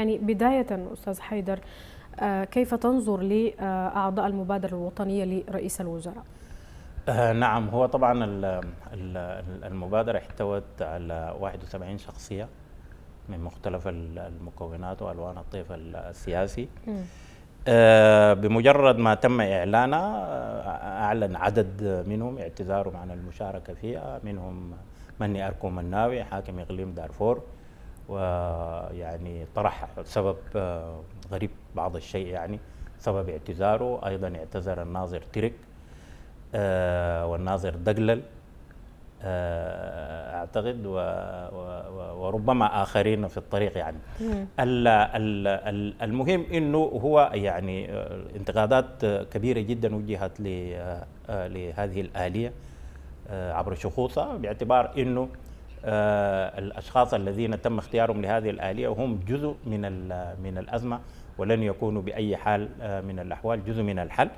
يعني بداية أستاذ حيدر آه، كيف تنظر لأعضاء المبادرة الوطنية لرئيس الوزراء؟ آه، نعم هو طبعا المبادرة احتوت على 71 شخصية من مختلف المكونات وألوان الطيف السياسي آه، بمجرد ما تم إعلانها أعلن عدد منهم اعتذارهم عن المشاركة فيها منهم مني أركو مناوي حاكم إقليم دارفور ويعني طرح سبب آه، غريب بعض الشيء يعني سبب اعتذاره أيضا اعتذر الناظر ترك آه، والناظر دقلل آه، اعتقد و و وربما اخرين في الطريق يعني المهم انه هو يعني انتقادات كبيره جدا وجهت لهذه الاليه عبر شخوصها باعتبار انه آه، الاشخاص الذين تم اختيارهم لهذه الاليه وهم جزء من من الازمه ولن يكونوا باي حال آه، من الاحوال جزء من الحل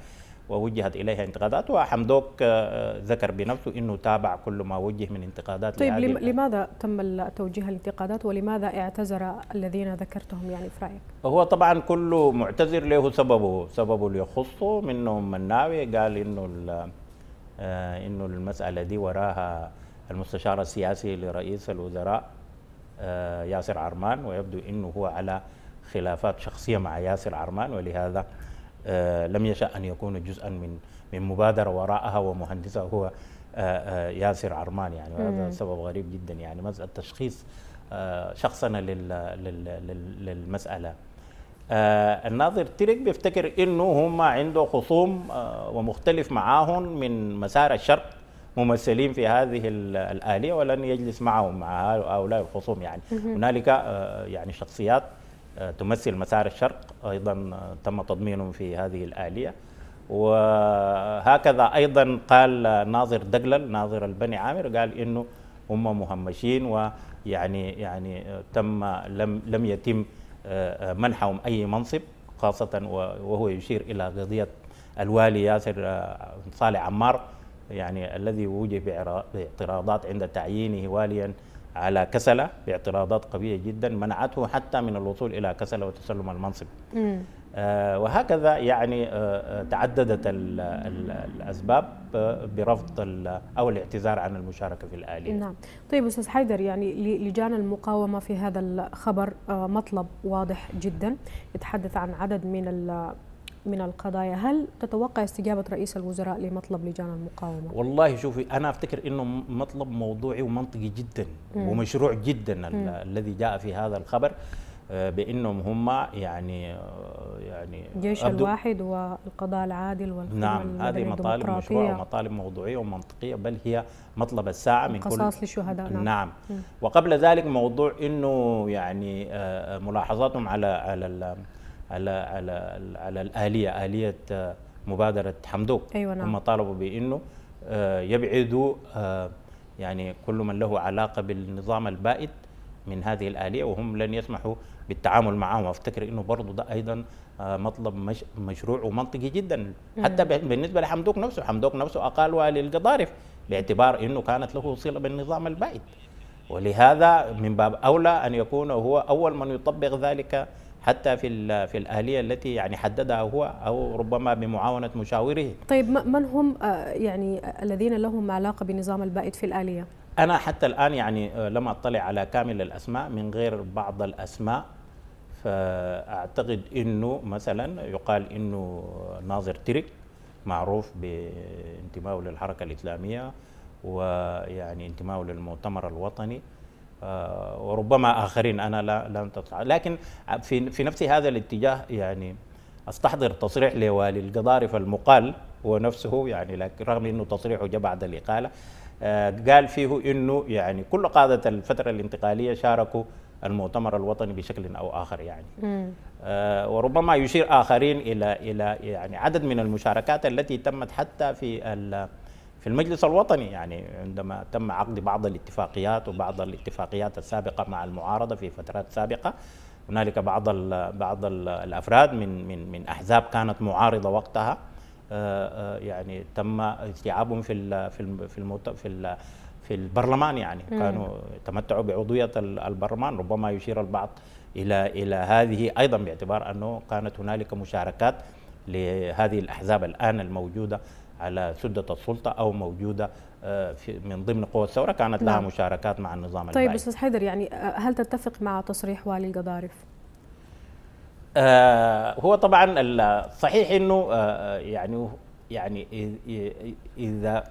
ووجهت اليها انتقادات وحمدوك آه، ذكر بنفسه انه تابع كل ما وجه من انتقادات طيب لماذا تم توجيه الانتقادات ولماذا اعتذر الذين ذكرتهم يعني في رايك؟ هو طبعا كل معتذر له سببه، سببه اللي يخصه منهم مناوي قال انه انه المساله دي وراها المستشار السياسي لرئيس الوزراء آه، ياسر عرمان ويبدو أنه هو على خلافات شخصية مع ياسر عرمان ولهذا آه، لم يشأ أن يكون جزءا من من مبادرة وراءها ومهندسها هو آه، ياسر عرمان يعني وهذا سبب غريب جدا يعني مسألة تشخيص شخصنا للمسألة الناظر تريك بيفتكر انه هم عنده خصوم ومختلف معاهم من مسار الشرق ممثلين في هذه الآلية ولن يجلس معهم مع هؤلاء الخصوم يعني هنالك آه، يعني شخصيات آه، تمثل مسار الشرق أيضا آه، تم تضمينهم في هذه الآلية وهكذا أيضا قال ناظر دقلل ناظر البني عامر قال إنه هم مهمشين ويعني يعني, يعني، تم لم لم يتم منحهم أي منصب خاصة وهو يشير إلى قضية الوالي ياسر صالح عمار يعني الذي وجه باعتراضات عند تعيينه واليا على كسلة باعتراضات قوية جدا منعته حتى من الوصول إلى كسلة وتسلم المنصب آه وهكذا يعني آه, آه، تعددت الـ الـ الأسباب آه، برفض أو الاعتذار عن المشاركة في الآلية نعم طيب أستاذ حيدر يعني لجان المقاومة في هذا الخبر آه مطلب واضح جدا يتحدث عن عدد من من القضايا هل تتوقع استجابة رئيس الوزراء لمطلب لجان المقاومة؟ والله شوفي أنا أفتكر أنه مطلب موضوعي ومنطقي جدا مم. ومشروع جدا مم. الذي جاء في هذا الخبر آه، بانهم هم يعني آه، يعني الجيش الواحد والقضاء العادل والحكم نعم هذه مطالب مشروع ومطالب موضوعيه ومنطقيه بل هي مطلب الساعه من كل قصاص للشهداء نعم, نعم. وقبل ذلك موضوع انه يعني آه، ملاحظاتهم على على على على على الاليه اليه آه، مبادره حمدوك أيوة نعم. هم طالبوا بانه آه، يبعدوا آه، يعني كل من له علاقه بالنظام البائد من هذه الاليه وهم لن يسمحوا بالتعامل معهم وافتكر انه برضه ده ايضا مطلب مش مشروع ومنطقي جدا حتى بالنسبه لحمدوك نفسه حمدوك نفسه اقال والي القضارف باعتبار انه كانت له صله بالنظام البائد ولهذا من باب اولى ان يكون هو اول من يطبق ذلك حتى في في الاهليه التي يعني حددها هو او ربما بمعاونه مشاوره طيب من هم آه، يعني الذين لهم علاقه بنظام البائد في الاليه انا حتى الان يعني آه، لم اطلع على كامل الاسماء من غير بعض الاسماء فاعتقد انه مثلا يقال انه ناظر ترك معروف بانتمائه للحركه الاسلاميه ويعني انتمائه للمؤتمر الوطني آه، وربما اخرين انا لا لم تطلع لكن في في نفس هذا الاتجاه يعني استحضر تصريح لوالي القضارف المقال هو نفسه يعني لكن رغم انه تصريحه جاء بعد الاقاله آه، قال فيه انه يعني كل قاده الفتره الانتقاليه شاركوا المؤتمر الوطني بشكل او اخر يعني آه، وربما يشير اخرين الى الى يعني عدد من المشاركات التي تمت حتى في في المجلس الوطني يعني عندما تم عقد بعض الاتفاقيات وبعض الاتفاقيات السابقه مع المعارضه في فترات سابقه هنالك بعض ال بعض الـ الافراد من من من احزاب كانت معارضه وقتها آه، آه، يعني تم استيعابهم في الـ في الـ في الـ في الـ في البرلمان يعني كانوا تمتعوا بعضويه البرلمان ربما يشير البعض الى الى هذه ايضا باعتبار انه كانت هنالك مشاركات لهذه الاحزاب الان الموجوده على سدة السلطة أو موجودة آه، في من ضمن قوى الثورة كانت لها نعم. مشاركات مع النظام طيب البعيد. أستاذ حيدر يعني آه، هل تتفق مع تصريح والي القضارف؟ آه هو طبعا صحيح انه آه, آه، يعني يعني اذا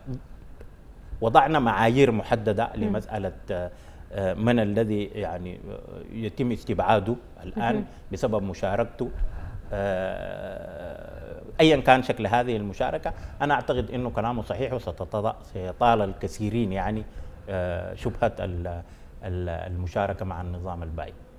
وضعنا معايير محدده لمساله آه من الذي يعني يتم استبعاده الان بسبب مشاركته ايا كان شكل هذه المشاركه انا اعتقد انه كلامه صحيح وسيطال الكثيرين يعني آه، شبهه المشاركه مع النظام البائد